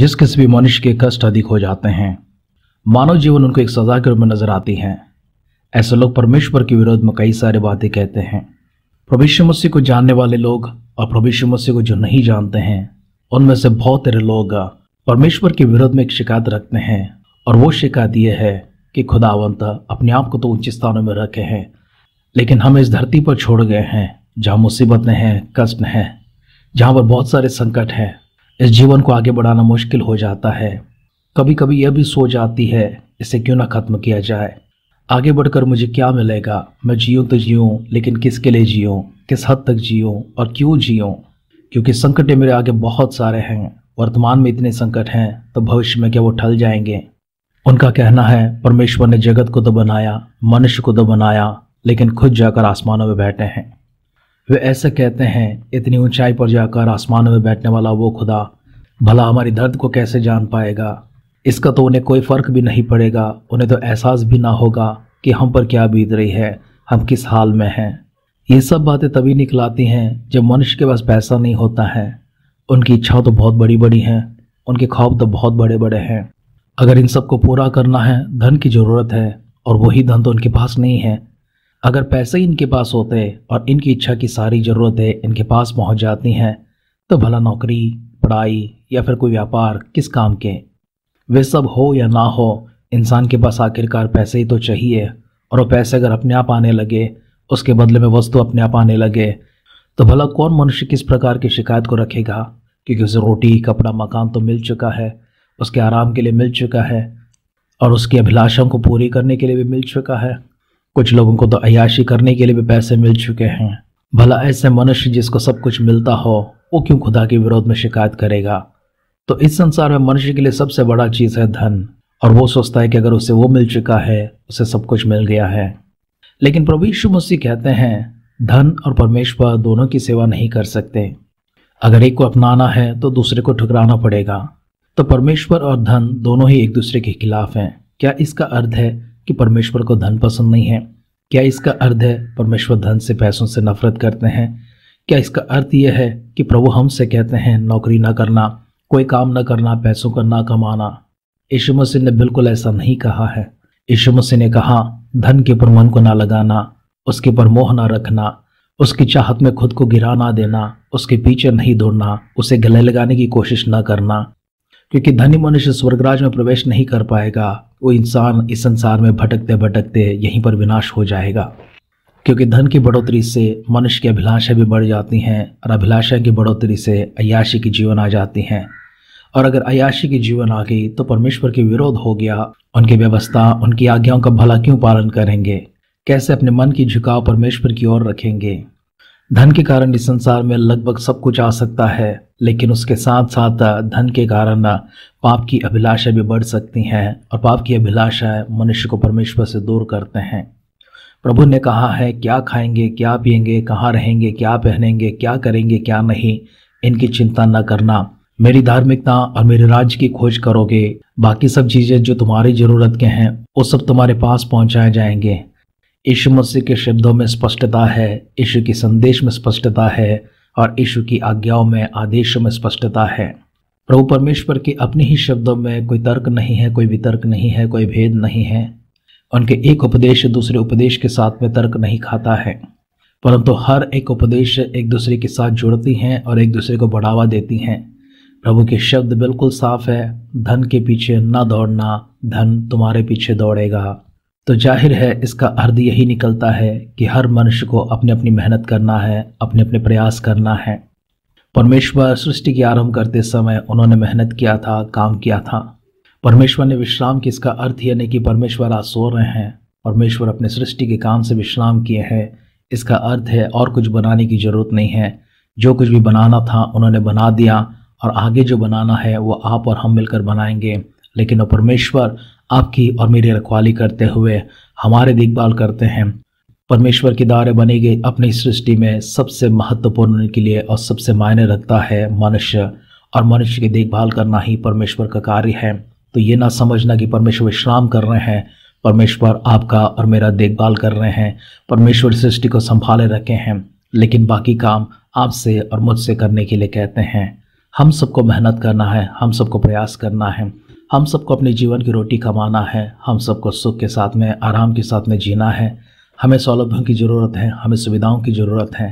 जिस किसी भी मनुष्य के कष्ट अधिक हो जाते हैं मानव जीवन उनको एक सजा के रूप में नजर आती है ऐसे लोग परमेश्वर के विरोध में कई सारे बातें कहते हैं प्रभु मसीह को जानने वाले लोग और प्रभु मसीह को जो नहीं जानते हैं उनमें से बहुत तेरे लोग परमेश्वर के विरोध में एक शिकायत रखते हैं और वो शिकायत ये है कि खुदावंत अपने आप को तो ऊंचे स्थानों में रखे हैं लेकिन हम इस धरती पर छोड़ गए हैं जहाँ मुसीबतें हैं कष्ट हैं जहाँ पर बहुत सारे संकट हैं इस जीवन को आगे बढ़ाना मुश्किल हो जाता है कभी कभी यह भी सोच आती है इसे क्यों ना ख़त्म किया जाए आगे बढ़कर मुझे क्या मिलेगा मैं जीऊँ तो जीऊँ लेकिन किसके लिए जीऊँ किस हद तक जीऊँ और क्यों जीऊँ क्योंकि संकट मेरे आगे बहुत सारे हैं वर्तमान में इतने संकट हैं तो भविष्य में क्या वो ठल जाएंगे उनका कहना है परमेश्वर ने जगत को तो बनाया मनुष्य को तो बनाया लेकिन खुद जाकर आसमानों में बैठे हैं वे ऐसे कहते हैं इतनी ऊंचाई पर जाकर आसमान में बैठने वाला वो खुदा भला हमारी दर्द को कैसे जान पाएगा इसका तो उन्हें कोई फ़र्क भी नहीं पड़ेगा उन्हें तो एहसास भी ना होगा कि हम पर क्या बीत रही है हम किस हाल में हैं ये सब बातें तभी निकल आती हैं जब मनुष्य के पास पैसा नहीं होता है उनकी इच्छाओं तो बहुत बड़ी बड़ी हैं उनके ख्वाब तो बहुत बड़े बड़े हैं अगर इन सबको पूरा करना है धन की ज़रूरत है और वही धन तो उनके पास नहीं है अगर पैसे ही इनके पास होते और इनकी इच्छा की सारी ज़रूरतें इनके पास पहुंच जाती हैं तो भला नौकरी पढ़ाई या फिर कोई व्यापार किस काम के वे सब हो या ना हो इंसान के पास आखिरकार पैसे ही तो चाहिए और वो पैसे अगर अपने आप आने लगे उसके बदले में वस्तु अपने आप आने लगे तो भला कौन मनुष्य किस प्रकार की शिकायत को रखेगा क्योंकि उसे रोटी कपड़ा मकान तो मिल चुका है उसके आराम के लिए मिल चुका है और उसकी अभिलाषाओं को पूरी करने के लिए भी मिल चुका है कुछ लोगों को तो अयाशी करने के लिए भी पैसे मिल चुके हैं भला ऐसे मनुष्य जिसको सब कुछ मिलता हो वो क्यों खुदा के विरोध में शिकायत करेगा तो इस संसार में मनुष्य के लिए सबसे बड़ा चीज़ है धन और वो सोचता है कि अगर उसे वो मिल चुका है उसे सब कुछ मिल गया है लेकिन प्रभु यीशु मसीह कहते हैं धन और परमेश्वर दोनों की सेवा नहीं कर सकते अगर एक को अपनाना है तो दूसरे को ठुकराना पड़ेगा तो परमेश्वर और धन दोनों ही एक दूसरे के खिलाफ हैं क्या इसका अर्थ है कि परमेश्वर को धन पसंद नहीं है क्या इसका अर्थ है परमेश्वर धन से पैसों से नफरत करते हैं क्या इसका अर्थ यह है कि प्रभु हमसे कहते हैं नौकरी ना करना कोई काम ना करना पैसों का ना कमाना यशु मसीह ने बिल्कुल ऐसा नहीं कहा है यशु मसीह ने कहा धन के ऊपर मन को ना लगाना उसके ऊपर मोह ना रखना उसकी चाहत में खुद को गिरा ना देना उसके पीछे नहीं दौड़ना उसे गले लगाने की कोशिश ना करना क्योंकि धनी मनुष्य स्वर्गराज में प्रवेश नहीं कर पाएगा वो इंसान इस संसार में भटकते भटकते यहीं पर विनाश हो जाएगा क्योंकि धन की बढ़ोतरी से मनुष्य की अभिलाषाएं भी बढ़ जाती हैं और अभिलाषाएं की बढ़ोतरी से अयाशी की जीवन आ जाती हैं और अगर अयाशी की जीवन आ गई तो परमेश्वर के विरोध हो गया उनकी व्यवस्था उनकी आज्ञाओं का भला क्यों पालन करेंगे कैसे अपने मन की झुकाव परमेश्वर की ओर रखेंगे धन के कारण इस संसार में लगभग सब कुछ आ सकता है लेकिन उसके साथ साथ धन के कारण पाप की अभिलाषा भी बढ़ सकती हैं और पाप की अभिलाषाएं मनुष्य को परमेश्वर से दूर करते हैं प्रभु ने कहा है क्या खाएंगे क्या पिएंगे कहाँ रहेंगे क्या पहनेंगे क्या करेंगे क्या नहीं इनकी चिंता न करना मेरी धार्मिकता और मेरे राज्य की खोज करोगे बाकी सब चीज़ें जो तुम्हारी ज़रूरत के हैं वो सब तुम्हारे पास पहुँचाए जाएंगे यीशु मसीह के शब्दों में स्पष्टता है यीशु के संदेश में स्पष्टता है और यीशु की आज्ञाओं में आदेशों में स्पष्टता है प्रभु परमेश्वर के अपने ही शब्दों में कोई तर्क नहीं है कोई वितर्क नहीं है कोई भेद नहीं है उनके एक उपदेश दूसरे उपदेश के साथ में तर्क नहीं खाता है परंतु हर एक उपदेश एक दूसरे के साथ जुड़ती हैं और एक दूसरे को बढ़ावा देती हैं प्रभु के शब्द बिल्कुल साफ है धन के पीछे न दौड़ना धन तुम्हारे पीछे दौड़ेगा तो जाहिर है इसका अर्थ यही निकलता है कि हर मनुष्य को अपने अपनी मेहनत करना है अपने अपने प्रयास करना है परमेश्वर सृष्टि की आरंभ करते समय उन्होंने मेहनत किया था काम किया था परमेश्वर ने विश्राम की इसका अर्थ यानी नहीं कि परमेश्वर आज सो रहे हैं परमेश्वर अपने सृष्टि के काम से विश्राम किए हैं इसका अर्थ है और कुछ बनाने की ज़रूरत नहीं है जो कुछ भी बनाना था उन्होंने बना दिया और आगे जो बनाना है वो आप और हम मिलकर बनाएंगे लेकिन वो परमेश्वर आपकी और मेरी रखवाली करते हुए हमारे देखभाल करते हैं परमेश्वर के द्वारा बनी गई अपनी सृष्टि में सबसे महत्वपूर्ण के लिए और सबसे मायने रखता है मनुष्य और मनुष्य की देखभाल करना ही परमेश्वर का कार्य है तो ये ना समझना कि परमेश्वर विश्राम कर रहे हैं परमेश्वर आपका और मेरा देखभाल कर रहे हैं परमेश्वर सृष्टि को संभाले रखे हैं लेकिन बाकी काम आपसे और मुझसे करने के लिए कहते हैं हम सबको मेहनत करना है हम सबको प्रयास करना है हम सबको अपने जीवन की रोटी कमाना है हम सबको सुख के साथ में आराम के साथ में जीना है हमें सौलभ्यों की ज़रूरत है हमें सुविधाओं की ज़रूरत है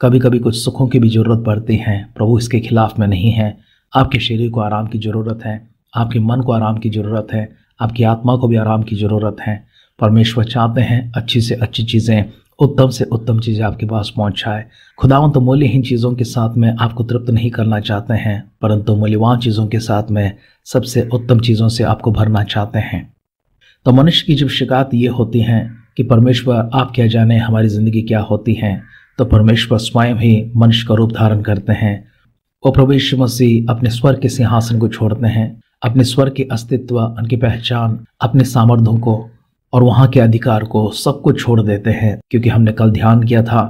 कभी कभी कुछ सुखों की भी ज़रूरत पड़ती है प्रभु इसके खिलाफ में नहीं है आपके शरीर को आराम की ज़रूरत है आपके मन को आराम की ज़रूरत है आपकी आत्मा को भी आराम की ज़रूरत है परमेश्वर चाहते हैं अच्छी से अच्छी चीज़ें उत्तम से उत्तम चीज़ आपके पास पहुँचाए खुदावन तो मूल्यहीन चीज़ों के साथ में आपको तृप्त नहीं करना चाहते हैं परंतु मूल्यवान चीज़ों के साथ में सबसे उत्तम चीज़ों से आपको भरना चाहते हैं तो मनुष्य की जब शिकायत ये होती है कि परमेश्वर आप क्या जाने हमारी ज़िंदगी क्या होती है तो परमेश्वर स्वयं ही मनुष्य का रूप धारण करते हैं वो प्रवेश मसीह अपने स्वर के सिंहासन को छोड़ते हैं अपने स्वर के अस्तित्व उनकी पहचान अपने सामर्थ्यों को और वहाँ के अधिकार को सब कुछ छोड़ देते हैं क्योंकि हमने कल ध्यान किया था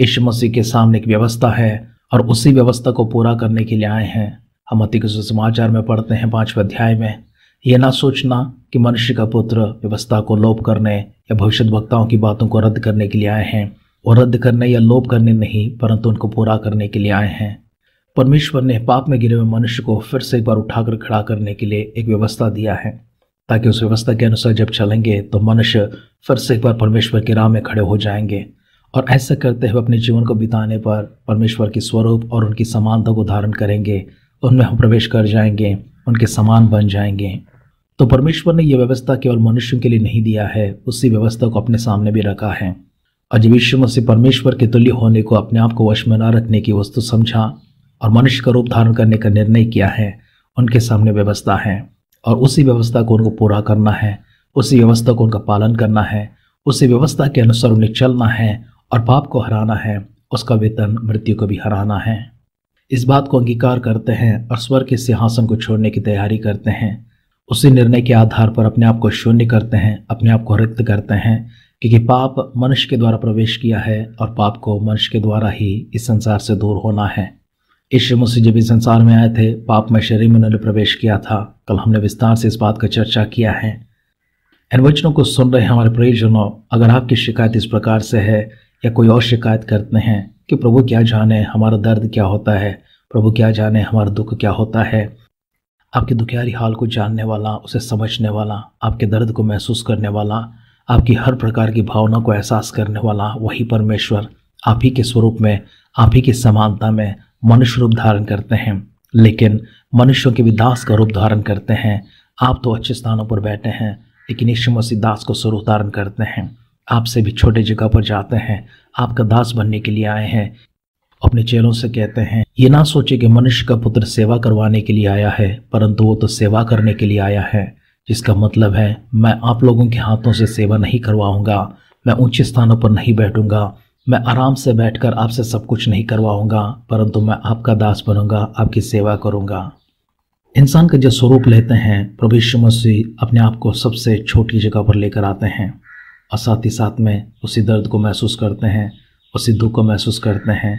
यीशु मसीह के सामने एक व्यवस्था है और उसी व्यवस्था को पूरा करने के लिए आए हैं हम अति समाचार में पढ़ते हैं पाँचवें अध्याय में यह ना सोचना कि मनुष्य का पुत्र व्यवस्था को लोप करने या भविष्य वक्ताओं की बातों को रद्द करने के लिए आए हैं और रद्द करने या लोप करने नहीं परंतु उनको पूरा करने के लिए आए हैं परमेश्वर ने पाप में गिरे हुए मनुष्य को फिर से एक बार उठाकर खड़ा करने के लिए एक व्यवस्था दिया है ताकि उस व्यवस्था के अनुसार जब चलेंगे तो मनुष्य फिर से एक बार परमेश्वर की राह में खड़े हो जाएंगे और ऐसा करते हुए अपने जीवन को बिताने पर परमेश्वर के स्वरूप और उनकी समानता को धारण करेंगे उनमें हम प्रवेश कर जाएंगे उनके समान बन जाएंगे तो परमेश्वर ने यह व्यवस्था केवल मनुष्यों के लिए नहीं दिया है उसी व्यवस्था को अपने सामने भी रखा है और विश्व में से परमेश्वर के तुल्य होने को अपने आप को वश में न रखने की वस्तु समझा और मनुष्य का रूप धारण करने का निर्णय किया है उनके सामने व्यवस्था है और उसी व्यवस्था को उनको पूरा करना है उसी व्यवस्था को उनका पालन करना है उसी व्यवस्था के अनुसार उन्हें चलना है और पाप को हराना है उसका वेतन मृत्यु को भी हराना है इस बात को अंगीकार करते हैं और स्वर के सिंहासन को छोड़ने की तैयारी करते हैं उसी निर्णय के आधार पर अपने आप को शून्य करते हैं अपने आप को रिक्त करते हैं क्योंकि पाप मनुष्य के द्वारा प्रवेश किया है और पाप को मनुष्य के द्वारा ही इस संसार से दूर होना है ईश्वर मसीह जब इस संसार में आए थे पाप में शरीर में उन्होंने प्रवेश किया था कल हमने विस्तार से इस बात का चर्चा किया है इन वचनों को सुन रहे हमारे प्रियजनों अगर आपकी शिकायत इस प्रकार से है या कोई और शिकायत करते हैं कि प्रभु क्या जाने हमारा दर्द क्या होता है प्रभु क्या जाने हमारा दुख क्या होता है आपकी दुखियारी हाल को जानने वाला उसे समझने वाला आपके दर्द को महसूस करने वाला आपकी हर प्रकार की भावना को एहसास करने वाला वही परमेश्वर आप ही के स्वरूप में आप ही की समानता में मनुष्य रूप धारण करते हैं लेकिन मनुष्यों के भी दास का रूप धारण करते हैं आप तो अच्छे स्थानों पर बैठे हैं लेकिन यीशु मसीह दास को स्वरूप धारण करते हैं आपसे भी छोटे जगह पर जाते हैं आपका दास बनने के लिए आए हैं अपने चेलों से कहते हैं ये ना सोचे कि मनुष्य का पुत्र सेवा करवाने के लिए आया है परंतु वो तो सेवा करने के लिए आया है जिसका मतलब है मैं आप लोगों के हाथों से सेवा नहीं करवाऊंगा मैं ऊंचे स्थानों पर नहीं बैठूंगा मैं आराम से बैठकर आपसे सब कुछ नहीं करवाऊंगा परंतु मैं आपका दास बनूंगा आपकी सेवा करूंगा इंसान का जो स्वरूप लेते हैं प्रभु यीशु मसीह अपने आप को सबसे छोटी जगह पर लेकर आते हैं और साथ ही साथ में उसी दर्द को महसूस करते हैं उसी दुख को महसूस करते हैं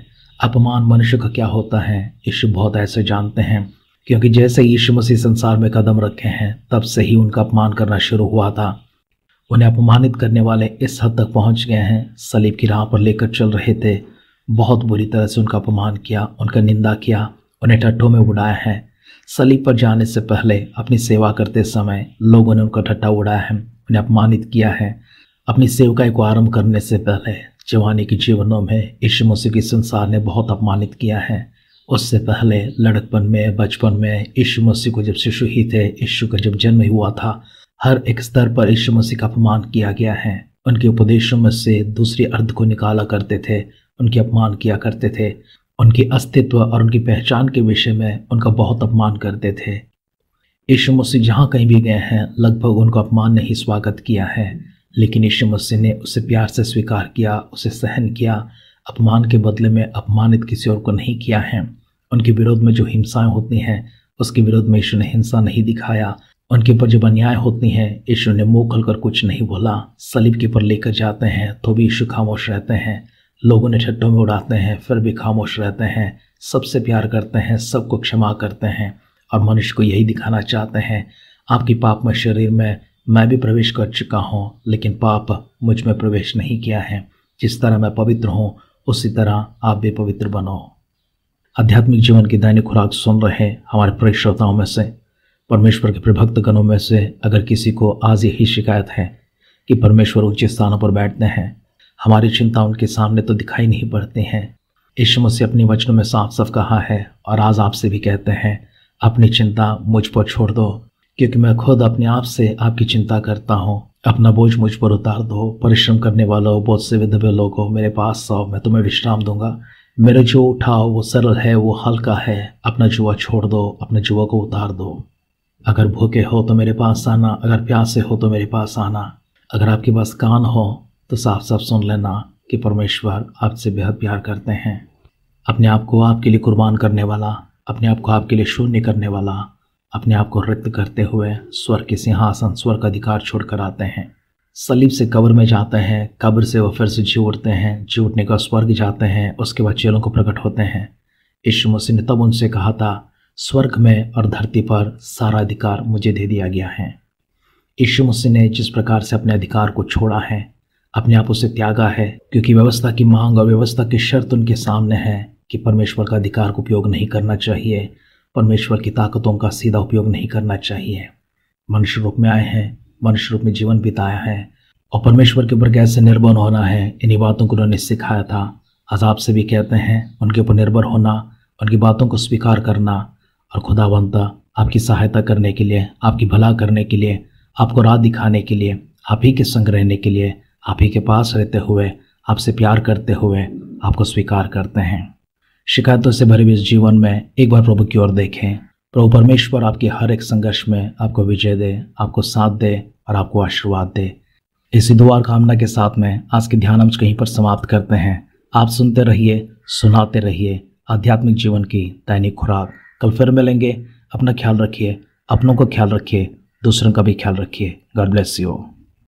अपमान मनुष्य का क्या होता है यीशु बहुत ऐसे जानते हैं क्योंकि जैसे यीशु मसीह संसार में कदम रखे हैं तब से ही उनका अपमान करना शुरू हुआ था उन्हें अपमानित करने वाले इस हद तक पहुंच गए हैं सलीब की राह पर लेकर चल रहे थे बहुत बुरी तरह से उनका अपमान किया उनका निंदा किया उन्हें ठट्ठों में उड़ाया है सलीब पर जाने से पहले अपनी सेवा करते समय लोगों ने उनका ठट्ठा उड़ाया है उन्हें अपमानित किया है अपनी सेवकाई को आरंभ करने से पहले जवानी के जीवनों में यीशु मसीह के संसार ने बहुत अपमानित किया है उससे पहले लड़कपन में बचपन में यीशु मसीह को जब शिशु ही थे यीशु का जब जन्म हुआ था हर एक स्तर पर यीशु मसीह का अपमान किया गया है उनके उपदेशों में से दूसरे अर्ध को निकाला करते थे उनके अपमान किया करते थे उनके अस्तित्व और उनकी पहचान के विषय में उनका बहुत अपमान करते थे यीशु मसीह जहाँ कहीं भी गए हैं लगभग उनको अपमान ने ही स्वागत किया है लेकिन यीशु मसीह ने उसे प्यार से स्वीकार किया उसे सहन किया अपमान के बदले में अपमानित किसी और को नहीं किया है उनके विरोध में जो हिंसाएं होती हैं उसके विरोध में यीशु ने हिंसा नहीं दिखाया उनके ऊपर जब अन्याय होती है यीशु ने मुंह खोलकर कुछ नहीं बोला सलीब के ऊपर लेकर जाते हैं तो भी यीशु खामोश रहते हैं लोगों ने छट्टों में उड़ाते हैं फिर भी खामोश रहते हैं सबसे प्यार करते हैं सबको क्षमा करते हैं और मनुष्य को यही दिखाना चाहते हैं आपके पाप में शरीर में मैं भी प्रवेश कर चुका हूँ लेकिन पाप मुझ में प्रवेश नहीं किया है जिस तरह मैं पवित्र हूँ उसी तरह आप भी पवित्र बनो आध्यात्मिक जीवन की दैनिक खुराक सुन रहे हमारे प्रेक्षताओं में से परमेश्वर के प्रभक्त गणों में से अगर किसी को आज यही शिकायत है कि परमेश्वर ऊंचे स्थानों पर बैठते हैं हमारी चिंता उनके सामने तो दिखाई नहीं पड़ती हैं यीशु से अपने वचनों में साफ साफ कहा है और आज आपसे भी कहते हैं अपनी चिंता मुझ पर छोड़ दो क्योंकि मैं खुद अपने आप से आपकी चिंता करता हूँ अपना बोझ मुझ पर उतार दो परिश्रम करने वालों बहुत से विधवे लोगों मेरे पास आओ मैं तुम्हें विश्राम दूंगा मेरा जो उठाओ वो सरल है वो हल्का है अपना जुआ छोड़ दो अपने जुआ को उतार दो अगर भूखे हो तो मेरे पास आना अगर प्यासे हो तो मेरे पास आना अगर आपके पास कान हो तो साफ साफ सुन लेना कि परमेश्वर आपसे बेहद प्यार करते हैं अपने आप को आपके लिए कुर्बान करने वाला अपने आप को आपके लिए शून्य करने वाला अपने आप को रिक्त करते हुए स्वर के सिंहासन स्वर का अधिकार छोड़ कर आते हैं सलीब से कब्र में जाते हैं कब्र से वह फिर से जी उठते हैं जी उठने का स्वर्ग जाते हैं उसके बाद चेलों को प्रकट होते हैं यशु मसीह ने तब उनसे कहा था स्वर्ग में और धरती पर सारा अधिकार मुझे दे दिया गया है यीशु मसीह ने जिस प्रकार से अपने अधिकार को छोड़ा है अपने आप उसे त्यागा है क्योंकि व्यवस्था की मांग और व्यवस्था की शर्त उनके सामने है कि परमेश्वर का अधिकार का उपयोग नहीं करना चाहिए परमेश्वर की ताकतों का सीधा उपयोग नहीं करना चाहिए मनुष्य रूप में आए हैं मनुष्य रूप में जीवन बिताया है और परमेश्वर के ऊपर कैसे निर्भर होना है इन्हीं बातों को उन्होंने सिखाया था अजाब से भी कहते हैं उनके ऊपर निर्भर होना उनकी बातों को स्वीकार करना और बनता आपकी सहायता करने के लिए आपकी भला करने के लिए आपको राह दिखाने के लिए आप ही के संग रहने के लिए आप ही के पास रहते हुए आपसे प्यार करते हुए आपको स्वीकार करते हैं शिकायतों से भरे हुए जीवन में एक बार प्रभु की ओर देखें प्रभु परमेश्वर आपके हर एक संघर्ष में आपको विजय दे आपको साथ दे और आपको आशीर्वाद दे इसी दुआ कामना के साथ में आज के ध्यान हम कहीं पर समाप्त करते हैं आप सुनते रहिए सुनाते रहिए आध्यात्मिक जीवन की दैनिक खुराक कल फिर मिलेंगे अपना ख्याल रखिए अपनों का ख्याल रखिए दूसरों का भी ख्याल रखिए गॉड ब्लेस यू